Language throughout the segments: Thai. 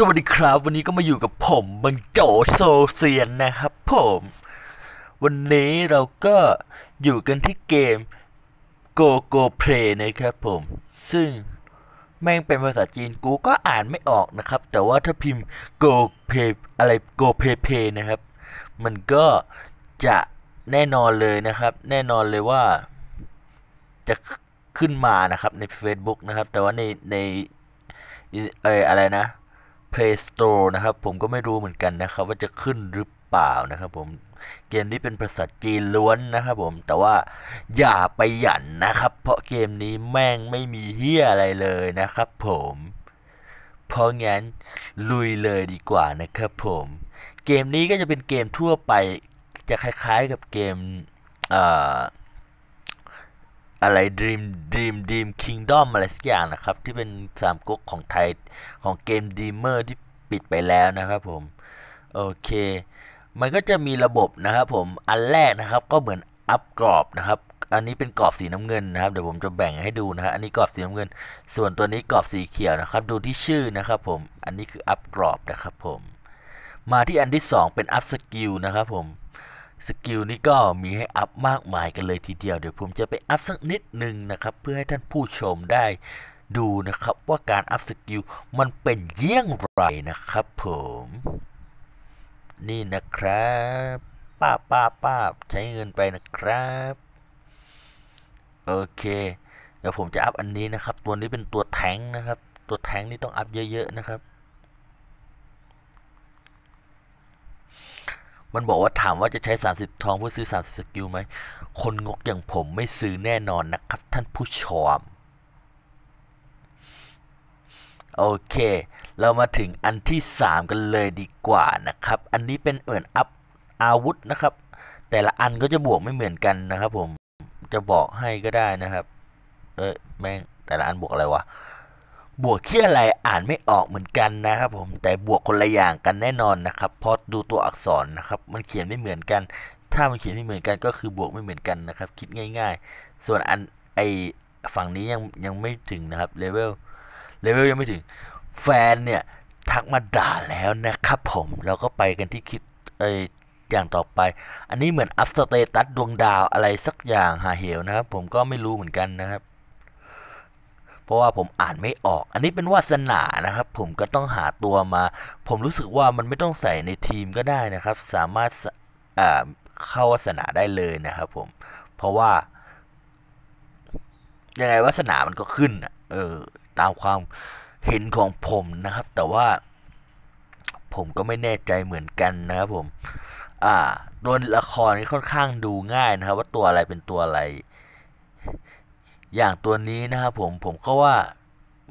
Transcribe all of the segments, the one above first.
สวัสดีครับ วันนี้ก็มาอยู่กับผมบังโจโซเซียนนะครับผม วันนี้เราก็อยู่กันที่เกม Go Go Play นะครับผมซึ่งแม่งเป็นภาษาจีนกูก็อ่านไม่ออกนะครับ แต่ว่าถ้าพิมพ์ Go Play อะไร Go Play Play นะครับ มันก็จะแน่นอนเลยนะครับ แน่นอนเลยว่า จะขึ้นมานะครับใน Facebook นะครับแต่ว่าในในเอออะไรนะ Play Store นะครับผมก็ไม่รู้เหมือนกันนะครับว่าจะขึ้นหรือเปล่านะครับผมเกมนี้เป็นภาษาจีนล้วนนะครับ ผมแต่ว่าอย่าไปหยันนะครับเพราะเกมนี้แม่งไม่มีเฮียอะไรเลยนะครับ ผม เพราะงั้นลุยเลยดีกว่านะครับผมเกมนี้ก็จะเป็นเกมทั่วไปจะคล้าย ๆ กับเกมเอ่ออะไรดีมดีมดีมคิงดอมอะไรสักอย่างนะครับที่เป็นสามก๊กของไทยของเกมดีเมอร์ที่ปิดไปแล้วนะครับ ผมโอเค มันก็จะมีระบบนะครับผมอันแรกนะครับก็เหมือนอัพกรอบนะครับอันนี้เป็นกรอบสีน้ำเงินนะครับเดี๋ยวผมจะแบ่งให้ดูนะฮะอันนี้กรอบสีน้ำเงิน ส่วนตัวนี้กรอบสีเขียวนะครับ ดูที่ชื่อนะครับผมอันนี้คืออัพกรอบนะครับผมมาที่อันที่ 2 เป็นอัพสกิลนะครับผมสกิลนี้ก็มีให้อัพมากมายกันเลยทีเดียว เดี๋ยวผมจะไปอัพสักนิดหนึ่งนะครับเพื่อให้ท่านผู้ชมได้ดูนะครับว่าการอัพสกิลมันเป็นเยี่ยงไรนะครับ ผม นี่นะครับป้าป้าป้าใช้เงินไปนะครับโอเค เดี๋ยวผมจะอัพอันนี้นะครับ ตัวนี้เป็นตัวแทงนะครับตัวแทงนี่ต้องอัพเยอะๆนะครับมันบอกว่าถามว่าจะใช้ 30ทองเพื่อซื้อ30สกิลไหม คนงกอย่างผมไม่ซื้อแน่นอนนะครับ ท่านผู้ชม โอเค เรามาถึงอันที่ 3กันเลยดีกว่านะครับ อันนี้เป็นเอืือนอัพอาวุธนะครับแต่ละอันก็จะบวกไม่เหมือนกันนะครับผมจะบอกให้ก็ได้นะครับเออแม่งแต่ละอันบวกอะไรวะบวกเชื่ออะไรอ่านไม่ออกเหมือนกันนะครับ ผมแต่บวกคนละอย่างกันแน่นอนนะครับเพราะดูตัวอักษรนะครับ มันเขียนไม่เหมือนกัน ถ้ามันเขียนไม่เหมือนกันก็คือบวกไม่เหมือนกันนะครับ คิดง่าย ๆ ส่วนอันไอฝั่งนี้ยังยังไม่ถึงนะครับเลเวลเลเวลยังไม่ถึง แฟนเนี่ยทักมาด่าแล้วนะครับ ผมเราก็ไปกันที่คลิปไออย่างต่อไป อันนี้เหมือนอัพสเตตัสดวงดาวอะไรสักอย่างหาเหวนะครับ ผมก็ไม่รู้เหมือนกันนะครับเพราะว่าผมอ่านไม่ออก อันนี้เป็นวาสนานะครับผมก็ต้องหาตัวมา ผมรู้สึกว่ามันไม่ต้องใส่ในทีมก็ได้นะครับ สามารถเข้าวาสนาได้เลยนะครับผม เพราะว่ายังไงวาสนา มันก็ขึ้นเออ ตามความเห็นของผมนะครับ แต่ว่าผมก็ไม่แน่ใจเหมือนกันนะครับผมอ่าตัวละครนี่ค่อนข้างดูง่ายนะครับ ว่าตัวอะไรเป็นตัวอะไรอย่างตัวนี้นะครับผมผมก็ว่า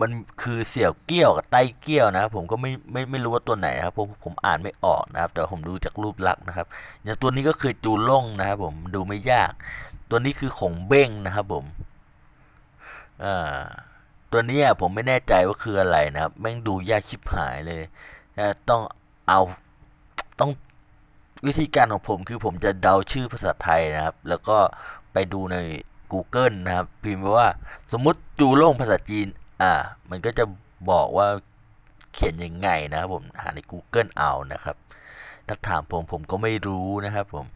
มันคือเสี่ยวเกี้ยวกับไต้เกี้ยวนะครับ ผมก็ไม่ไม่ไม่รู้ว่าตัวไหนนะครับผมผมอ่านไม่ออกนะครับแต่ผมดูจากรูปลักษณ์นะครับอย่างตัวนี้ก็คือจูล่งนะครับ ผมดูไม่ยาก ตัวนี้คือของเบ้งนะครับผมอ่าตัวนี้ผมไม่แน่ใจว่าคืออะไรนะครับแม่งดูยากชิบหายเลยนะต้องเอาต้องวิธีการของผมคือผมจะเดาชื่อภาษาไทยนะครับ แล้วก็ไปดูใน Google นะครับพิมพ์ว่าสมมติจูโล่งภาษาจีน อ่า มันก็จะบอกว่าเขียนยังไงนะครับ ผมหาใน Google เอานะครับถ้าถามผมผมก็ไม่รู้นะครับ ผม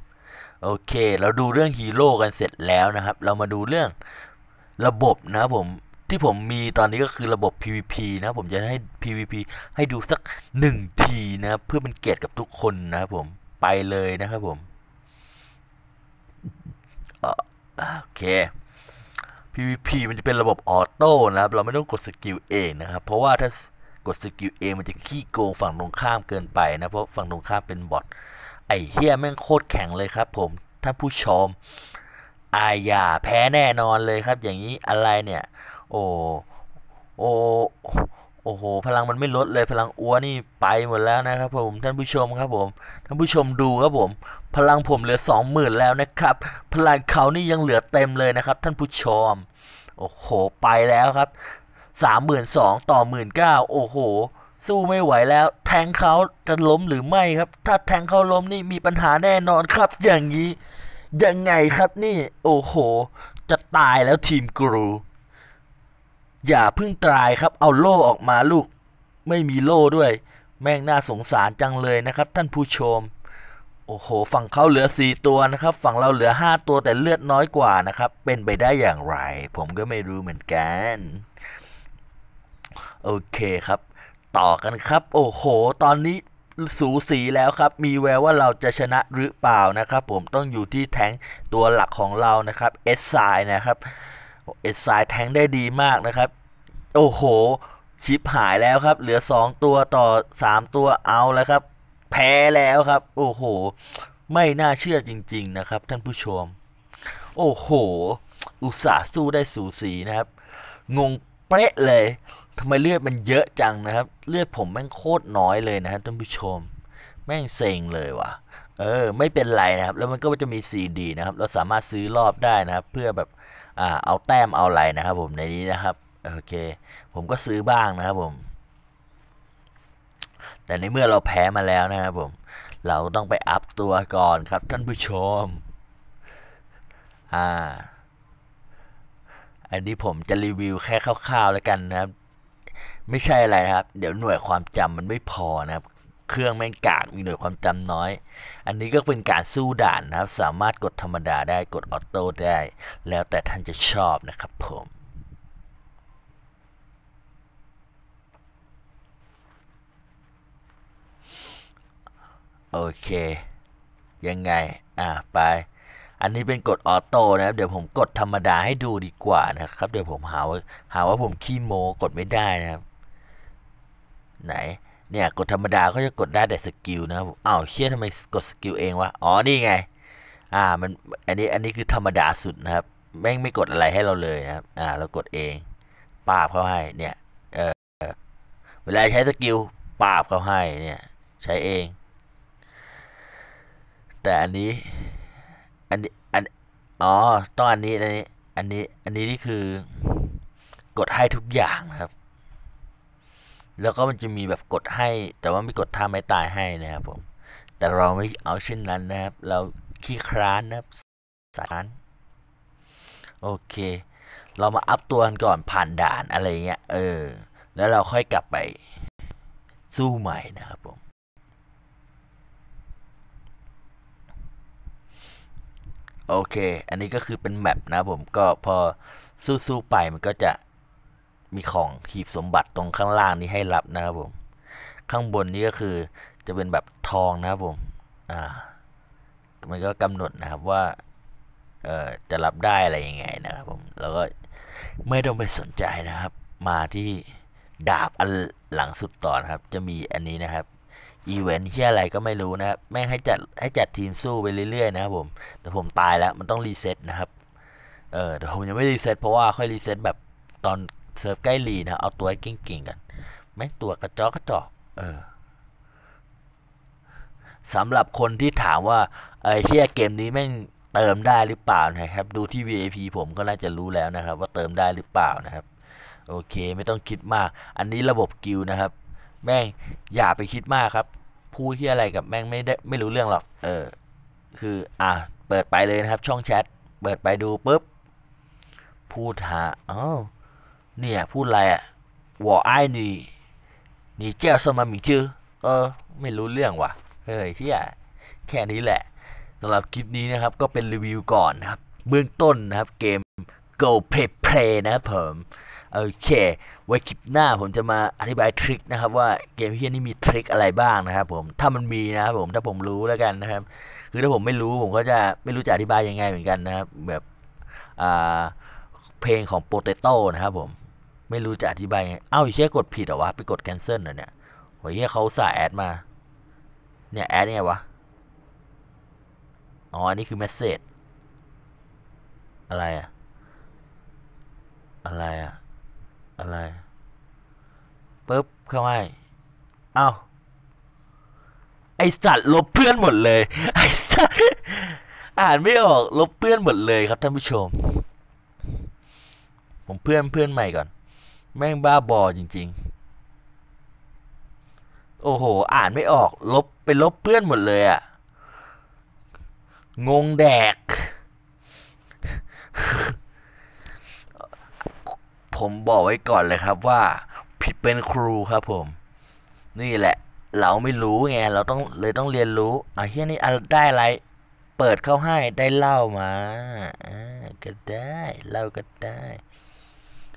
โอเค เราดูเรื่องฮีโร่กันเสร็จแล้วนะครับ เรามาดูเรื่องระบบนะครับผมที่ผมมีตอนนี้ก็คือระบบ PVP นะผมจะให้ PVP ให้ดูสัก 1 ที นะครับ เพื่อเป็นเกียรติกับทุกคนนะครับ ผมไปเลยนะครับผมโอเค PVP มันจะเป็นระบบออโต้นะครับ เราไม่ต้องกดสกิลเองนะครับ เพราะว่าถ้ากดสกิลเองมันจะขี้โกงฝั่งตรงข้ามเกินไปนะ เพราะฝั่งตรงข้ามเป็นบอท ไอ้เฮียแม่งโคตรแข็งเลยครับผมท่านผู้ชมอาญาแพ้แน่นอนเลยครับอย่างนี้อะไรเนี่ย โอ้โอ้โอ้โหพลังมันไม่ลดเลยพลังอ้วนี่ไปหมดแล้วนะครับผมท่านผู้ชมครับผมท่านผู้ชมดูครับผมพลังผมเหลือสองหมื่นแล้วนะครับ พลังเขานี่ยังเหลือเต็มเลยนะครับท่านผู้ชม โอ้โห ไปแล้วครับสามหมื่นสองต่อหมื่นเก้าโอ้โห สู้ไม่ไหวแล้ว แทงเขาจะล้มหรือไม่ครับ ถ้าแทงเขาล้มนี่มีปัญหาแน่นอนครับ อย่างนี้ยังไงครับนี่โอ้โห จะตายแล้วทีมกรูอย่าเพิ่งตายครับเอาโล่ออกมาลูกไม่มีโล่ด้วย แม่งน่าสงสารจังเลยนะครับ ท่านผู้ชมโอ้โห ฝั่งเขาเหลือ 4 ตัวนะครับ ฝั่งเราเหลือ 5 ตัวแต่เลือดน้อยกว่านะครับ เป็นไปได้อย่างไร ผมก็ไม่รู้เหมือนกัน โอเคครับ ต่อกันครับ โอ้โห ตอนนี้สูสีแล้วครับ มีแววว่าเราจะชนะหรือเปล่านะครับ ผมต้องอยู่ที่แทงตัวหลักของเรานะครับเอสไซนะครับเอสไซแทงได้ดีมากนะครับ โอ้โห ชิปหายแล้วครับ เหลือ 2 ตัวต่อ 3 ตัวเอาแล้วครับแพ้แล้วครับ โอ้โห ไม่น่าเชื่อจริงๆนะครับ ท่านผู้ชมโอ้โห อุตส่าห์สู้ได้สูสีนะครับ งงเป๊ะเลยทำไมเลือดมันเยอะจังนะครับ เลือดผมแม่งโคตรน้อยเลยนะครับท่านผู้ชมแม่งเซ็งเลยว่ะเออ ไม่เป็นไรนะครับ แล้วมันก็จะมีซีดีนะครับ เราสามารถซื้อรอบได้นะครับ เพื่อแบบอ่าเอาแต้มเอาอะไรนะครับ ผมในนี้นะครับโอเค ผมก็ซื้อบ้างนะครับผมแต่ในเมื่อเราแพ้มาแล้วนะครับผม เราต้องไปอัพตัวก่อนครับ ท่านผู้ชม อ่าอันนี้ผมจะรีวิวแค่คร่าวๆแล้วกันนะครับ ไม่ใช่อะไรนะครับ เดี๋ยวหน่วยความจำมันไม่พอนะครับ เครื่องแม่งกากมีหน่วยความจำน้อย อันนี้ก็เป็นการสู้ด่านนะครับ สามารถกดธรรมดาได้ กดออโต้ได้ แล้วแต่ท่านจะชอบนะครับผมโอเคยังไงอ่ะไป อันนี้เป็นกดออโต้นะครับ เดี๋ยวผมกดธรรมดาให้ดูดีกว่านะครับ เดี๋ยวผมหาว่าหาว่าผมขี้โม กดไม่ได้นะครับไหนเนี่ยกดธรรมดาก็จะกดได้แต่สกิลนะครับอ้าวเชี่ยทำไมกดสกิลเองวะอ๋อนี่ไงอ่ามันอันนี้อันนี้คือธรรมดาสุดนะครับแม่งไม่กดอะไรให้เราเลยนะครับอ่าเรากดเองปาบเขาให้เนี่ยเออเวลาใช้สกิลปาบเขาให้เนี่ยใช้เองแต่อันนี้อันนี้ อันอ๋อต้องอันนี้ อันนี้ อันนี้ อันนี้ นี่คือ กดให้ทุกอย่างครับ แล้วก็มันจะมีแบบกดให้ แต่ว่าไม่กดท่าไม่ตายให้นะครับผม แต่เราไม่เอาเช่นนั้นนะครับ เราขี้คร้านนะครับสารโอเค เรามาอัพตัวกันก่อนผ่านด่านอะไรเงี้ย เออ แล้วเราค่อยกลับไปสู้ใหม่นะครับผมโอเค อันนี้ก็คือเป็นแมปนะผมก็พอสู้ๆไปมันก็จะมีของหีบสมบัติตรงข้างล่างนี้ให้รับนะครับผม ข้างบนนี้ก็คือจะเป็นแบบทองนะครับผมอ่ามันก็กำหนดนะครับว่าเอ่อจะรับได้อะไรยังไงนะครับผมแล้วก็ไม่ต้องไปสนใจนะครับ มาที่ดาบอันหลังสุดต่อนะครับจะมีอันนี้นะครับอีเวนต์ที่อะไรก็ไม่รู้นะครับแม่ให้จัดให้จัดทีมสู้ไปเรื่อยๆนะครับผมแต่ผมตายแล้ว มันต้องรีเซ็ตนะครับเออแต่ผมยังไม่รีเซ็ตเพราะว่าค่อยรีเซ็ตแบบตอนเซิร์ฟใกล้รีนะเอาตัวเก่งๆกันแม่งตัวกระจอกกระจอกเออสำหรับคนที่ถามว่าไอ้เชี่ยเกมนี้แม่งเติมได้หรือเปล่านะครับ ดูที่ VIP ผมก็น่าจะรู้แล้วนะครับ ว่าเติมได้หรือเปล่านะครับโอเค ไม่ต้องคิดมาก อันนี้ระบบกิลนะครับแม่งอย่าไปคิดมากครับพูดที่อะไรกับแม่งไม่ได้ ไม่รู้เรื่องหรอกเออคืออ่ะเปิดไปเลยนะครับช่องแชทเปิดไปดูปุ๊บพูดหาอ๋อเนี่ยพูดอะไรอ่ะวอไอ้นี่นี่เจ้าสมามิชื่อเออ ไม่รู้เรื่องว่ะเฮ้ยเอียแค่นี้แหละสำหรับคลิปนี้นะครับ ก็เป็นรีวิวก่อนนะครับเบื้องต้นนะครับเกม Go Play Play นะครับผมโอเคไว้คลิปหน้าผมจะมาอธิบายทริคนะครับว่าเกมเฮียนี่มีทริคอะไรบ้างนะครับ ผมถ้ามันมีนะครับผมถ้าผมรู้แล้วกันนะครับ คือถ้าผมไม่รู้ผมก็จะไม่รู้จะอธิบายยังไงเหมือนกันนะครับแบบอ่าเพลงของโปเตโต้นะครับผมไม่รู้จะอธิบายยังไงเอ้าเฮี่ยกดผิดเหรอวะไปกดแคนเซิลเหรอเนี่ยโยเฮียเขาสายแอดมาเนี่ยแอดยังไงวะอ๋ออันนี้คือเมสเซจอะไรอะเข้ื่อไมเอา ไอสัตว์ลบเพื่อนหมดเลย ไอสัตว์อ่านไม่ออก ลบเพื่อนหมดเลยครับท่านผู้ชม ผมเพื่อนเพื่อนใหม่ก่อน แม่งบ้าบอจริงๆ โอ้โห อ่านไม่ออก ลบไปลบเพื่อนหมดเลยอะ งงแดก ผมบอกไว้ก่อนเลยครับว่าเป็นครูครับผม นี่แหละ เราไม่รู้ไง เราต้องเลยต้องเรียนรู้ อ่ะเฮียนี่ได้อะไรเปิดเข้าให้ได้เล่ามาอ่าก็ได้เล่าก็ได้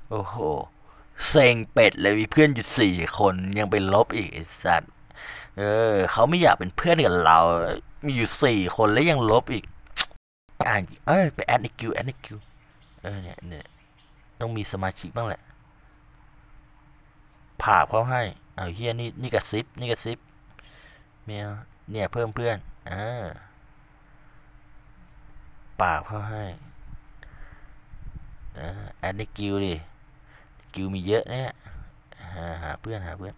โอ้โหเซ็งเป็ดเลยมีเพื่อนอยู่สี่คนยังไปลบอีกไอสัตว์ เออ เขาไม่อยากเป็นเพื่อนกับเรา มีอยู่สี่คนแล้วยังลบอีกอ่านเอ้ยไปแอดในคิวแอดในคิวเออเนี่ยเนี่ยต้องมีสมาชิกบ้างแหละาบเขาให้เอาเฮียนี่นี่กระซิบนี่กระซิบเนี่ยเนี่ยเพิ่มเพื่อนอ่าปาบเขาให้อ่แอดในกิวดิ กิวมีเยอะเนี่ยหาหาเพื่อนหาเพื่อน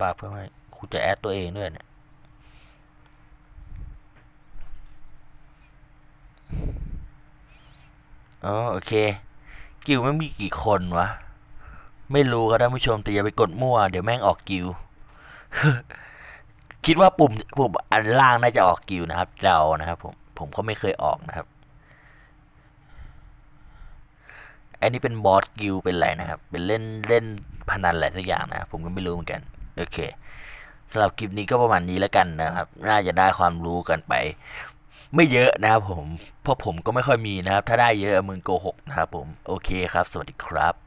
ปาบเขาให้คุูจะแอดตัวเองด้วยเนี่ย อ๋อโอเค กิวไม่มีกี่คนวะไม่รู้ครับท่านผู้ชมแต่อย่าไปกดมั่วเดี๋ยวแม่งออกกิวคิดว่าปุ่มปุ่มอันล่างน่าจะออกกิวนะครับเรานะครับ ผมผมก็ไม่เคยออกนะครับ อันนี้เป็นบอสกิวเป็นอะไรนะครับ เป็นเล่นเล่นพนันอะไรสักอย่างนะผมก็ไม่รู้เหมือนกันโอเคสำหรับคลิปนี้ก็ประมาณนี้แล้วกันนะครับ น่าจะได้ความรู้กันไป ไม่เยอะนะครับผมเพราะผมก็ไม่ค่อยมีนะครับ ถ้าได้เยอะมึงโกหกนะครับผม โอเคครับ สวัสดีครับ